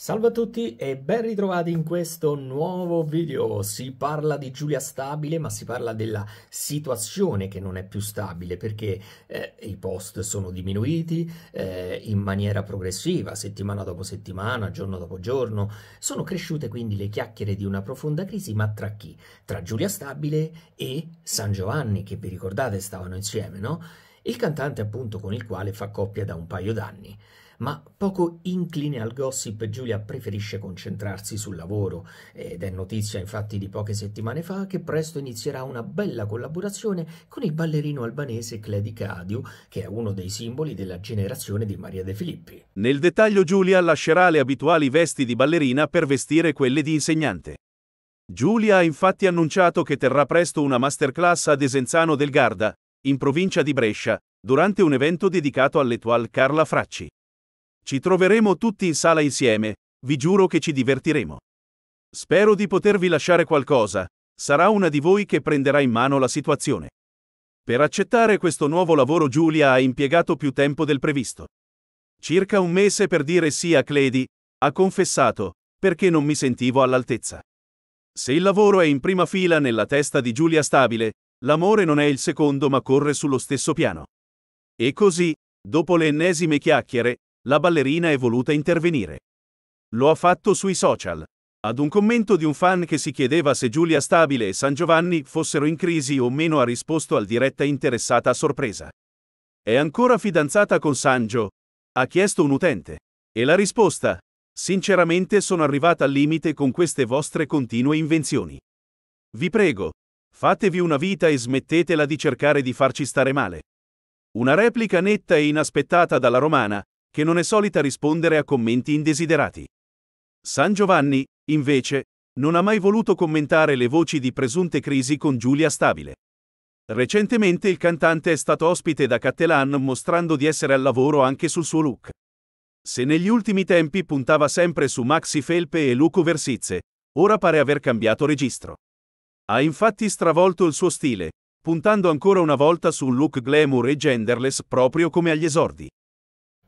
Salve a tutti e ben ritrovati in questo nuovo video. Si parla di Giulia stabile, ma si parla della situazione che non è più stabile perché eh, i post sono diminuiti eh, in maniera progressiva, settimana dopo settimana, giorno dopo giorno. Sono cresciute quindi le chiacchiere di una profonda crisi, ma tra chi? Tra Giulia stabile e San Giovanni, che vi ricordate stavano insieme, no? Il cantante appunto con il quale fa coppia da un paio d'anni ma poco incline al gossip Giulia preferisce concentrarsi sul lavoro ed è notizia infatti di poche settimane fa che presto inizierà una bella collaborazione con il ballerino albanese Cledi Cadio, che è uno dei simboli della generazione di Maria De Filippi. Nel dettaglio Giulia lascerà le abituali vesti di ballerina per vestire quelle di insegnante. Giulia ha infatti annunciato che terrà presto una masterclass a Desenzano del Garda, in provincia di Brescia, durante un evento dedicato all'etual Carla Fracci. Ci troveremo tutti in sala insieme, vi giuro che ci divertiremo. Spero di potervi lasciare qualcosa, sarà una di voi che prenderà in mano la situazione. Per accettare questo nuovo lavoro Giulia ha impiegato più tempo del previsto. Circa un mese per dire sì a Cledi, ha confessato, perché non mi sentivo all'altezza. Se il lavoro è in prima fila nella testa di Giulia Stabile, l'amore non è il secondo ma corre sullo stesso piano. E così, dopo le ennesime chiacchiere, la ballerina è voluta intervenire. Lo ha fatto sui social. Ad un commento di un fan che si chiedeva se Giulia Stabile e San Giovanni fossero in crisi o meno ha risposto al diretta interessata a sorpresa. È ancora fidanzata con Sanjo? ha chiesto un utente. E la risposta? Sinceramente sono arrivata al limite con queste vostre continue invenzioni. Vi prego, fatevi una vita e smettetela di cercare di farci stare male. Una replica netta e inaspettata dalla romana, che non è solita rispondere a commenti indesiderati. San Giovanni, invece, non ha mai voluto commentare le voci di presunte crisi con Giulia Stabile. Recentemente il cantante è stato ospite da Cattelan mostrando di essere al lavoro anche sul suo look. Se negli ultimi tempi puntava sempre su Maxi Felpe e Luco Versizze, ora pare aver cambiato registro. Ha infatti stravolto il suo stile, puntando ancora una volta su un look glamour e genderless proprio come agli esordi.